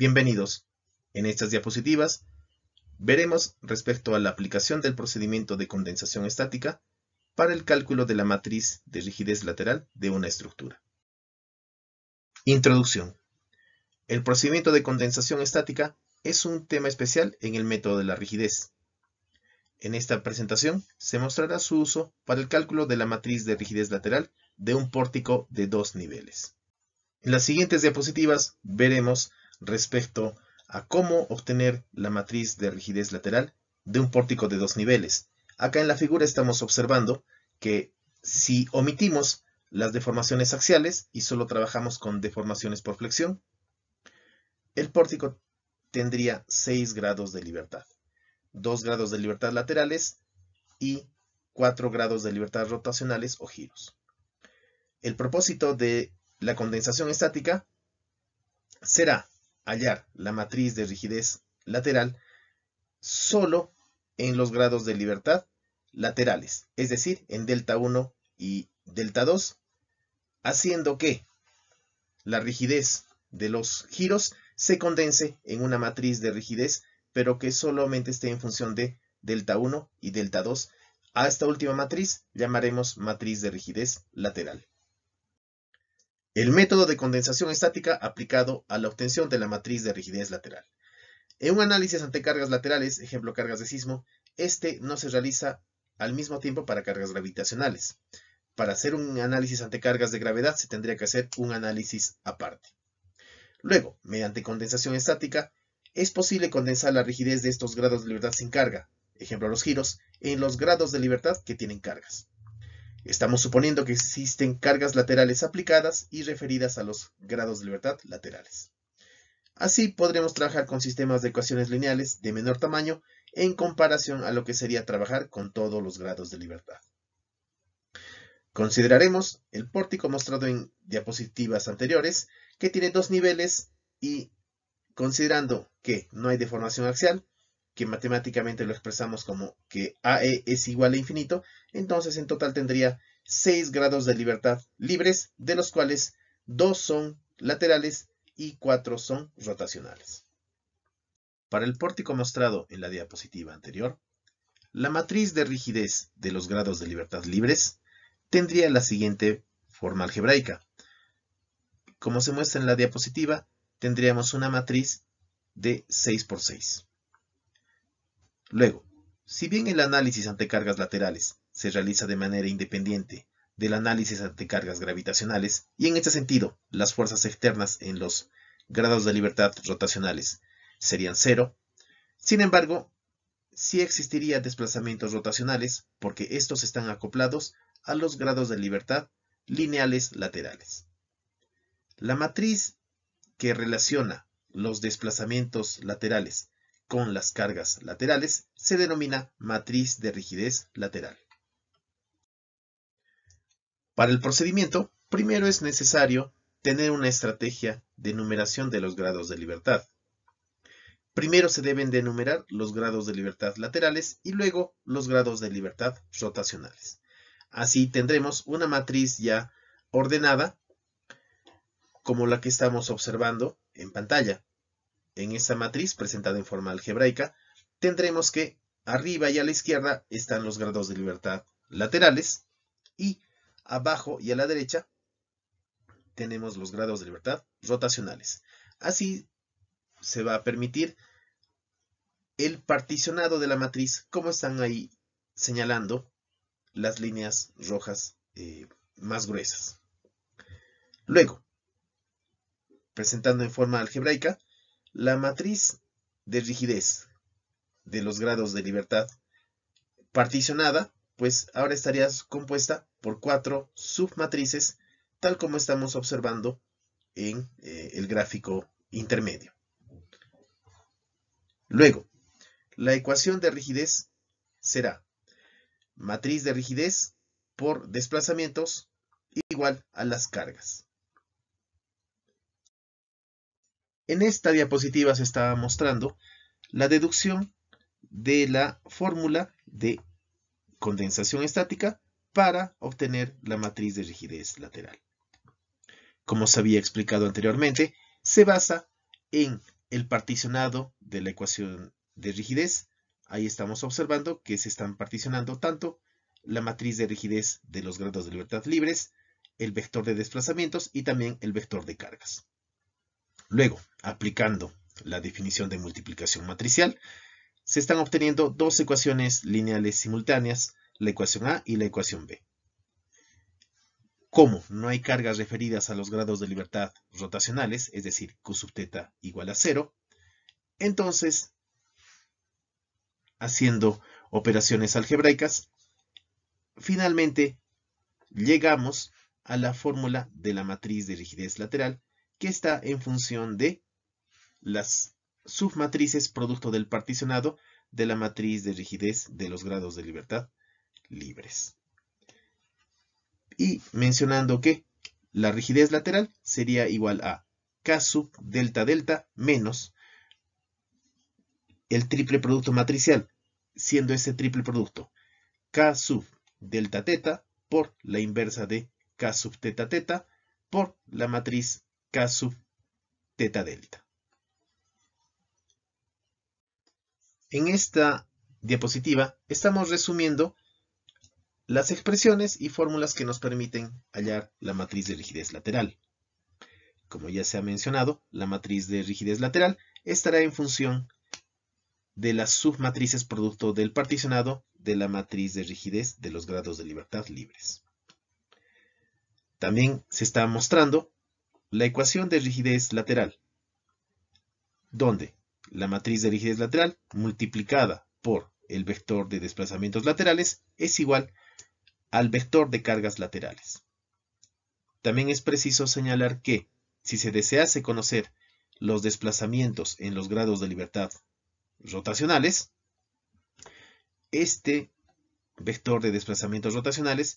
Bienvenidos. En estas diapositivas veremos respecto a la aplicación del procedimiento de condensación estática para el cálculo de la matriz de rigidez lateral de una estructura. Introducción. El procedimiento de condensación estática es un tema especial en el método de la rigidez. En esta presentación se mostrará su uso para el cálculo de la matriz de rigidez lateral de un pórtico de dos niveles. En las siguientes diapositivas veremos respecto a cómo obtener la matriz de rigidez lateral de un pórtico de dos niveles. Acá en la figura estamos observando que si omitimos las deformaciones axiales y solo trabajamos con deformaciones por flexión, el pórtico tendría 6 grados de libertad, 2 grados de libertad laterales y 4 grados de libertad rotacionales o giros. El propósito de la condensación estática será hallar la matriz de rigidez lateral solo en los grados de libertad laterales, es decir, en delta 1 y delta 2, haciendo que la rigidez de los giros se condense en una matriz de rigidez, pero que solamente esté en función de delta 1 y delta 2. A esta última matriz llamaremos matriz de rigidez lateral el método de condensación estática aplicado a la obtención de la matriz de rigidez lateral. En un análisis ante cargas laterales, ejemplo cargas de sismo, este no se realiza al mismo tiempo para cargas gravitacionales. Para hacer un análisis ante cargas de gravedad se tendría que hacer un análisis aparte. Luego, mediante condensación estática, es posible condensar la rigidez de estos grados de libertad sin carga, ejemplo los giros, en los grados de libertad que tienen cargas. Estamos suponiendo que existen cargas laterales aplicadas y referidas a los grados de libertad laterales. Así podremos trabajar con sistemas de ecuaciones lineales de menor tamaño en comparación a lo que sería trabajar con todos los grados de libertad. Consideraremos el pórtico mostrado en diapositivas anteriores, que tiene dos niveles y considerando que no hay deformación axial, que matemáticamente lo expresamos como que AE es igual a infinito, entonces en total tendría 6 grados de libertad libres, de los cuales 2 son laterales y 4 son rotacionales. Para el pórtico mostrado en la diapositiva anterior, la matriz de rigidez de los grados de libertad libres tendría la siguiente forma algebraica. Como se muestra en la diapositiva, tendríamos una matriz de 6 por 6. Luego, si bien el análisis ante cargas laterales se realiza de manera independiente del análisis ante cargas gravitacionales, y en este sentido, las fuerzas externas en los grados de libertad rotacionales serían cero, sin embargo, sí existiría desplazamientos rotacionales porque estos están acoplados a los grados de libertad lineales laterales. La matriz que relaciona los desplazamientos laterales con las cargas laterales se denomina matriz de rigidez lateral. Para el procedimiento, primero es necesario tener una estrategia de numeración de los grados de libertad. Primero se deben denumerar los grados de libertad laterales y luego los grados de libertad rotacionales. Así tendremos una matriz ya ordenada como la que estamos observando en pantalla en esa matriz presentada en forma algebraica, tendremos que arriba y a la izquierda están los grados de libertad laterales y abajo y a la derecha tenemos los grados de libertad rotacionales. Así se va a permitir el particionado de la matriz como están ahí señalando las líneas rojas eh, más gruesas. Luego, presentando en forma algebraica, la matriz de rigidez de los grados de libertad particionada, pues ahora estaría compuesta por cuatro submatrices, tal como estamos observando en eh, el gráfico intermedio. Luego, la ecuación de rigidez será matriz de rigidez por desplazamientos igual a las cargas. En esta diapositiva se está mostrando la deducción de la fórmula de condensación estática para obtener la matriz de rigidez lateral. Como se había explicado anteriormente, se basa en el particionado de la ecuación de rigidez. Ahí estamos observando que se están particionando tanto la matriz de rigidez de los grados de libertad libres, el vector de desplazamientos y también el vector de cargas. Luego, aplicando la definición de multiplicación matricial, se están obteniendo dos ecuaciones lineales simultáneas, la ecuación A y la ecuación B. Como no hay cargas referidas a los grados de libertad rotacionales, es decir, Q sub teta igual a cero, entonces, haciendo operaciones algebraicas, finalmente llegamos a la fórmula de la matriz de rigidez lateral que está en función de las submatrices producto del particionado de la matriz de rigidez de los grados de libertad libres. Y mencionando que la rigidez lateral sería igual a K sub delta delta menos el triple producto matricial, siendo ese triple producto K sub delta teta por la inversa de K sub teta teta por la matriz K sub teta delta. En esta diapositiva estamos resumiendo las expresiones y fórmulas que nos permiten hallar la matriz de rigidez lateral. Como ya se ha mencionado, la matriz de rigidez lateral estará en función de las submatrices producto del particionado de la matriz de rigidez de los grados de libertad libres. También se está mostrando la ecuación de rigidez lateral. Donde la matriz de rigidez lateral multiplicada por el vector de desplazamientos laterales es igual al vector de cargas laterales. También es preciso señalar que, si se desease conocer los desplazamientos en los grados de libertad rotacionales, este vector de desplazamientos rotacionales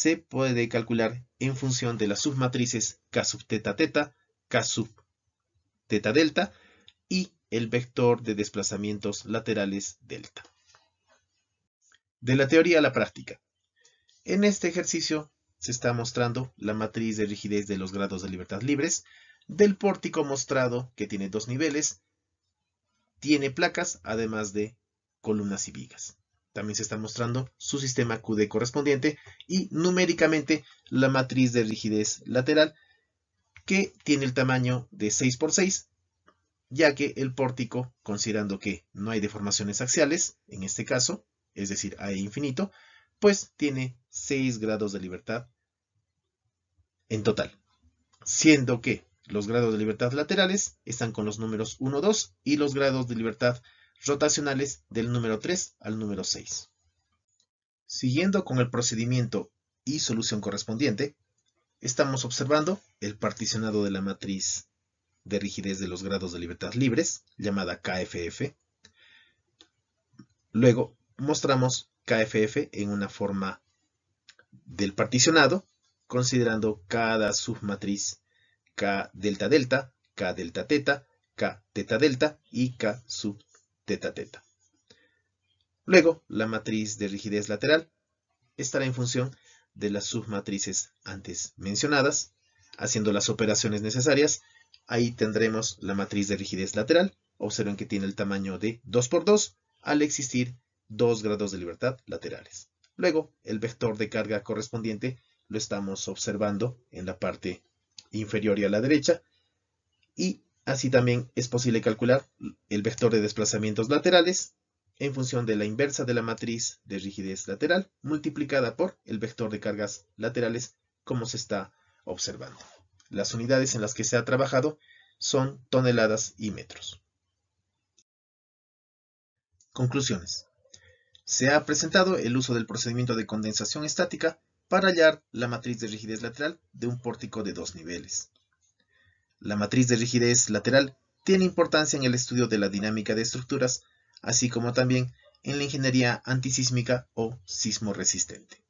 se puede calcular en función de las submatrices K sub teta teta, K sub teta delta y el vector de desplazamientos laterales delta. De la teoría a la práctica. En este ejercicio se está mostrando la matriz de rigidez de los grados de libertad libres, del pórtico mostrado que tiene dos niveles, tiene placas además de columnas y vigas. También se está mostrando su sistema QD correspondiente y numéricamente la matriz de rigidez lateral que tiene el tamaño de 6x6, ya que el pórtico, considerando que no hay deformaciones axiales, en este caso, es decir, a e infinito, pues tiene 6 grados de libertad en total, siendo que los grados de libertad laterales están con los números 1, 2 y los grados de libertad rotacionales del número 3 al número 6. Siguiendo con el procedimiento y solución correspondiente, estamos observando el particionado de la matriz de rigidez de los grados de libertad libres, llamada KFF. Luego mostramos KFF en una forma del particionado, considerando cada submatriz K delta delta, K delta teta, K teta delta y K sub teta Luego, la matriz de rigidez lateral estará en función de las submatrices antes mencionadas, haciendo las operaciones necesarias. Ahí tendremos la matriz de rigidez lateral. Observen que tiene el tamaño de 2 por 2 al existir dos grados de libertad laterales. Luego, el vector de carga correspondiente lo estamos observando en la parte inferior y a la derecha y Así también es posible calcular el vector de desplazamientos laterales en función de la inversa de la matriz de rigidez lateral multiplicada por el vector de cargas laterales como se está observando. Las unidades en las que se ha trabajado son toneladas y metros. Conclusiones. Se ha presentado el uso del procedimiento de condensación estática para hallar la matriz de rigidez lateral de un pórtico de dos niveles. La matriz de rigidez lateral tiene importancia en el estudio de la dinámica de estructuras, así como también en la ingeniería antisísmica o sismo resistente.